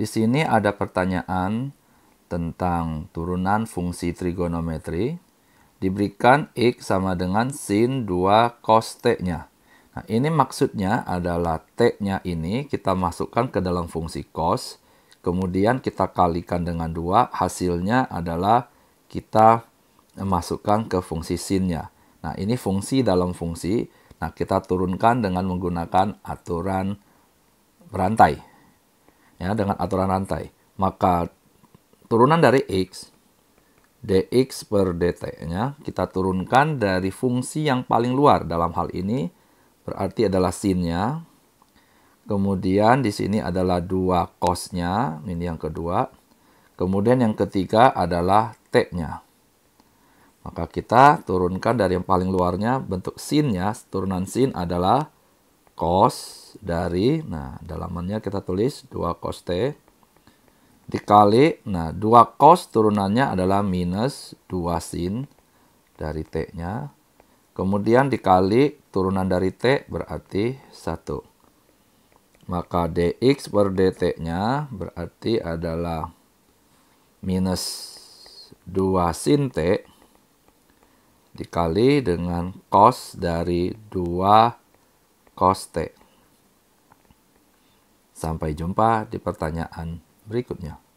Di sini ada pertanyaan tentang turunan fungsi trigonometri. Diberikan X sama dengan sin 2 cos T-nya. Nah, ini maksudnya adalah T-nya ini kita masukkan ke dalam fungsi cos. Kemudian kita kalikan dengan 2. Hasilnya adalah kita masukkan ke fungsi sin-nya. Nah, ini fungsi dalam fungsi. Nah, kita turunkan dengan menggunakan aturan berantai ya dengan aturan rantai. Maka turunan dari x dx per dt-nya kita turunkan dari fungsi yang paling luar dalam hal ini berarti adalah sinnya. Kemudian di sini adalah dua cosnya, ini yang kedua. Kemudian yang ketiga adalah t-nya. Maka kita turunkan dari yang paling luarnya bentuk sinnya, turunan sin adalah cos dari nah dalamannya kita tulis 2 cos t dikali nah 2 cos turunannya adalah minus 2 sin dari t-nya kemudian dikali turunan dari t berarti 1 maka dx per dt-nya berarti adalah minus 2 sin t dikali dengan cos dari 2 koste. Sampai jumpa di pertanyaan berikutnya.